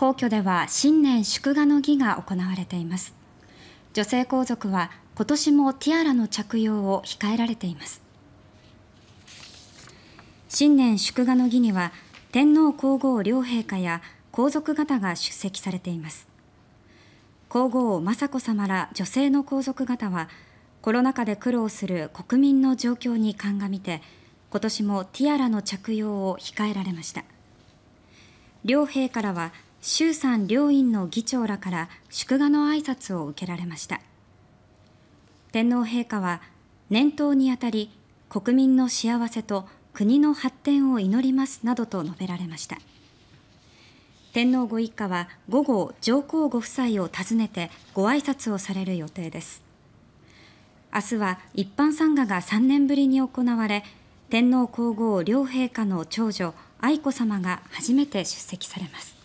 皇居では新年祝賀の儀が行われています女性皇族は今年もティアラの着用を控えられています新年祝賀の儀には天皇皇后両陛下や皇族方が出席されています皇后雅子さまら女性の皇族方はコロナ禍で苦労する国民の状況に鑑みて今年もティアラの着用を控えられました両陛下らは衆参両院の議長らから祝賀の挨拶を受けられました天皇陛下は年頭にあたり国民の幸せと国の発展を祈りますなどと述べられました天皇ご一家は午後上皇ご夫妻を訪ねてご挨拶をされる予定です明日は一般参賀が3年ぶりに行われ天皇皇后両陛下の長女愛子さまが初めて出席されます